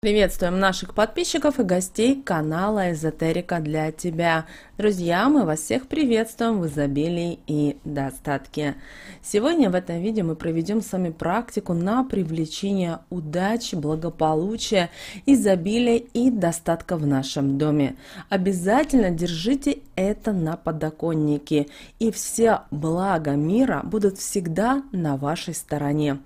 Приветствуем наших подписчиков и гостей канала «Эзотерика для тебя». Друзья, мы вас всех приветствуем в изобилии и достатке. Сегодня в этом видео мы проведем с вами практику на привлечение удачи, благополучия, изобилия и достатка в нашем доме. Обязательно держите это на подоконнике, и все блага мира будут всегда на вашей стороне.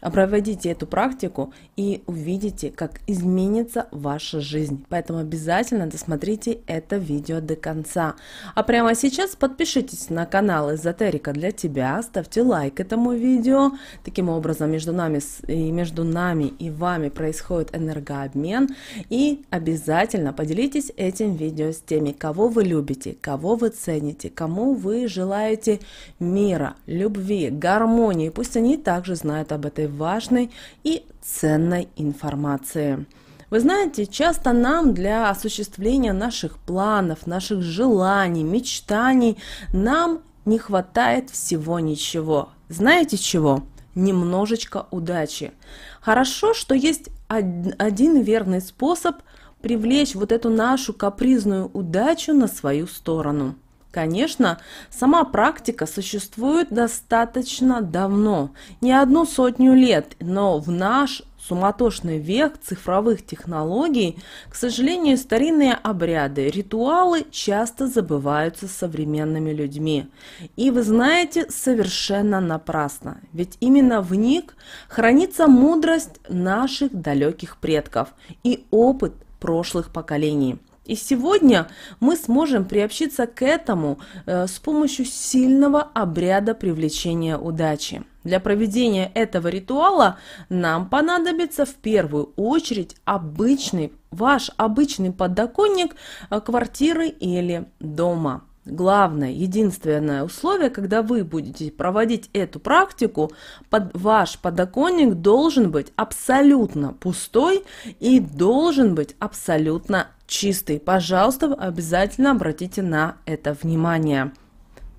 Проводите эту практику и увидите, как изменится ваша жизнь. Поэтому обязательно досмотрите это видео до конца. А прямо сейчас подпишитесь на канал Эзотерика для тебя, ставьте лайк этому видео. Таким образом, между нами и, между нами и вами происходит энергообмен. И обязательно поделитесь этим видео с теми, кого вы любите, кого вы цените, кому вы желаете мира, любви, гармонии. Пусть они также знают об этой важной и ценной информации. Вы знаете, часто нам для осуществления наших планов, наших желаний, мечтаний, нам не хватает всего ничего. Знаете чего? Немножечко удачи. Хорошо, что есть один верный способ привлечь вот эту нашу капризную удачу на свою сторону – Конечно, сама практика существует достаточно давно, не одну сотню лет, но в наш суматошный век цифровых технологий, к сожалению, старинные обряды, ритуалы часто забываются современными людьми. И вы знаете, совершенно напрасно, ведь именно в них хранится мудрость наших далеких предков и опыт прошлых поколений – и сегодня мы сможем приобщиться к этому э, с помощью сильного обряда привлечения удачи. Для проведения этого ритуала нам понадобится в первую очередь обычный, ваш обычный подоконник э, квартиры или дома. Главное, единственное условие, когда вы будете проводить эту практику, под, ваш подоконник должен быть абсолютно пустой и должен быть абсолютно чистый. Пожалуйста, обязательно обратите на это внимание.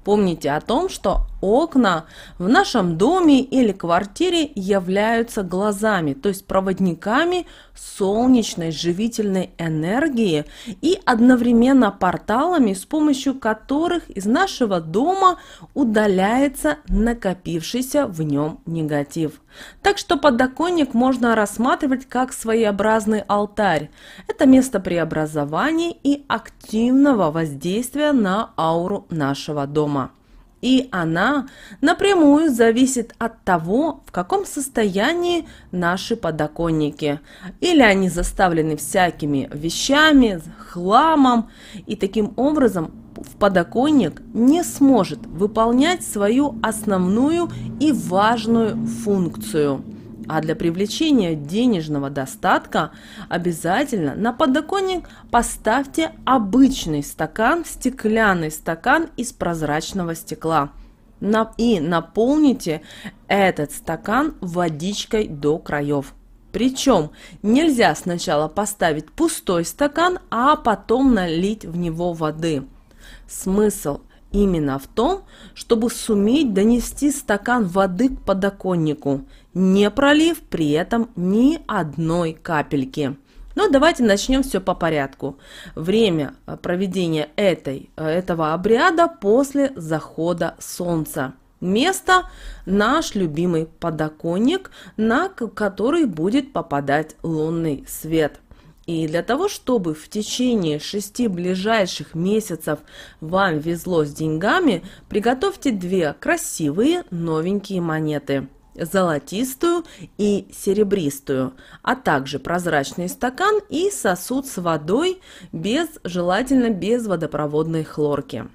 Помните о том, что окна в нашем доме или квартире являются глазами, то есть проводниками солнечной живительной энергии и одновременно порталами, с помощью которых из нашего дома удаляется накопившийся в нем негатив. Так что подоконник можно рассматривать как своеобразный алтарь. Это место преобразования и активного воздействия на ауру нашего дома и она напрямую зависит от того, в каком состоянии наши подоконники. Или они заставлены всякими вещами, хламом, и таким образом в подоконник не сможет выполнять свою основную и важную функцию. А для привлечения денежного достатка обязательно на подоконник поставьте обычный стакан, стеклянный стакан из прозрачного стекла и наполните этот стакан водичкой до краев. Причем нельзя сначала поставить пустой стакан, а потом налить в него воды. Смысл именно в том, чтобы суметь донести стакан воды к подоконнику, не пролив при этом ни одной капельки. Но давайте начнем все по порядку. Время э, проведения этой, э, этого обряда после захода солнца. Место – наш любимый подоконник, на который будет попадать лунный свет – и для того, чтобы в течение шести ближайших месяцев вам везло с деньгами, приготовьте две красивые новенькие монеты золотистую и серебристую, а также прозрачный стакан и сосуд с водой, без, желательно без водопроводной хлорки.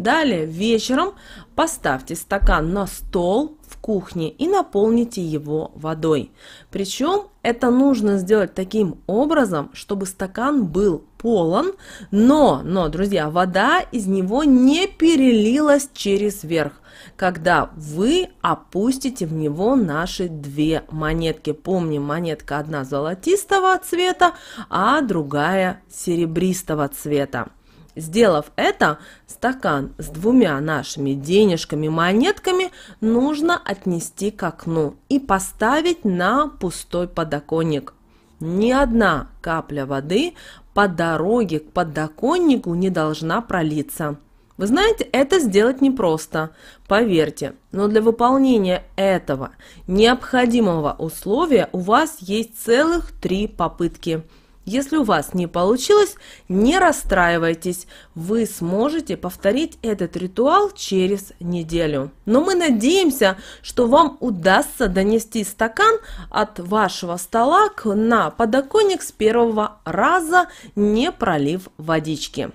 Далее вечером поставьте стакан на стол в кухне и наполните его водой. Причем это нужно сделать таким образом, чтобы стакан был полон, но, но, друзья, вода из него не перелилась через верх, когда вы опустите в него наши две монетки. Помним, монетка одна золотистого цвета, а другая серебристого цвета. Сделав это, стакан с двумя нашими денежками-монетками нужно отнести к окну и поставить на пустой подоконник. Ни одна капля воды по дороге к подоконнику не должна пролиться. Вы знаете, это сделать непросто, поверьте, но для выполнения этого необходимого условия у вас есть целых три попытки – если у вас не получилось, не расстраивайтесь, вы сможете повторить этот ритуал через неделю. Но мы надеемся, что вам удастся донести стакан от вашего стола к на подоконник с первого раза, не пролив водички.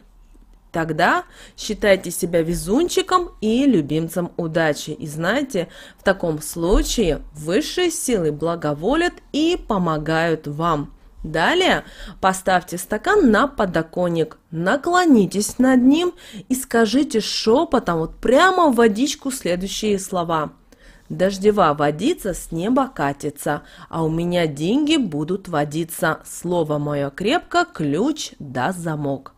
Тогда считайте себя везунчиком и любимцем удачи. И знаете, в таком случае высшие силы благоволят и помогают вам. Далее поставьте стакан на подоконник, наклонитесь над ним и скажите шепотом вот прямо в водичку следующие слова. Дождева водится с неба катится, а у меня деньги будут водиться. Слово мое крепко, ключ да замок.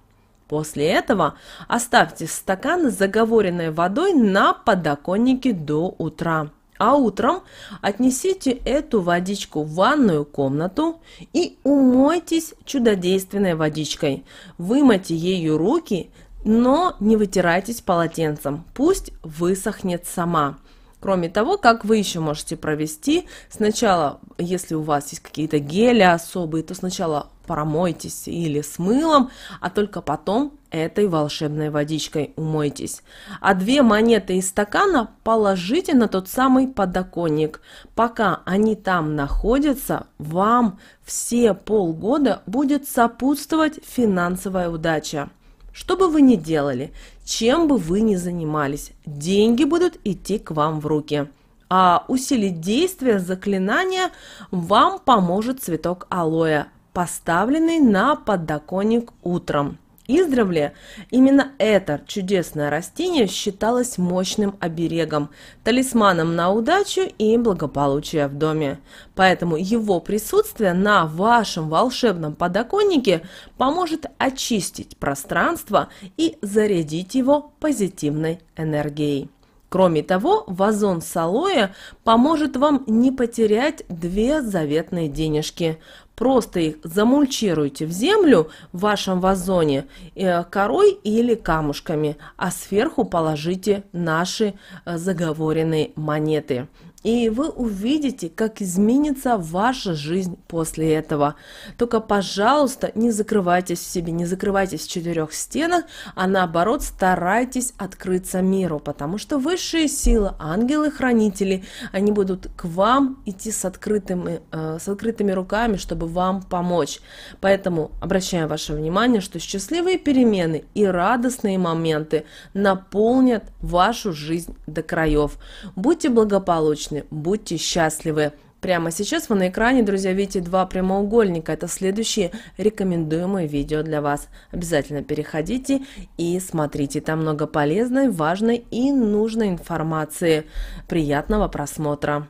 После этого оставьте стакан с заговоренной водой на подоконнике до утра. А утром отнесите эту водичку в ванную комнату и умойтесь чудодейственной водичкой. Вымойте ею руки, но не вытирайтесь полотенцем, пусть высохнет сама. Кроме того, как вы еще можете провести, сначала, если у вас есть какие-то гели особые, то сначала промойтесь или с мылом, а только потом этой волшебной водичкой умойтесь. А две монеты из стакана положите на тот самый подоконник. Пока они там находятся, вам все полгода будет сопутствовать финансовая удача. Что бы вы ни делали, чем бы вы ни занимались, деньги будут идти к вам в руки. А усилить действие заклинания вам поможет цветок алоэ, поставленный на подоконник утром издревле, именно это чудесное растение считалось мощным оберегом, талисманом на удачу и благополучие в доме. Поэтому его присутствие на вашем волшебном подоконнике поможет очистить пространство и зарядить его позитивной энергией. Кроме того, вазон с алоэ поможет вам не потерять две заветные денежки. Просто их замульчируйте в землю в вашем вазоне э, корой или камушками, а сверху положите наши э, заговоренные монеты и вы увидите, как изменится ваша жизнь после этого. Только, пожалуйста, не закрывайтесь в себе, не закрывайтесь в четырех стенах, а наоборот старайтесь открыться миру, потому что высшие силы, ангелы-хранители, они будут к вам идти с открытыми, э, с открытыми руками, чтобы вам помочь. Поэтому обращаю ваше внимание, что счастливые перемены и радостные моменты наполнят вашу жизнь до краев. Будьте благополучны удачны, будьте счастливы. Прямо сейчас вы на экране, друзья, видите два прямоугольника. Это следующие рекомендуемые видео для вас. Обязательно переходите и смотрите. Там много полезной, важной и нужной информации. Приятного просмотра!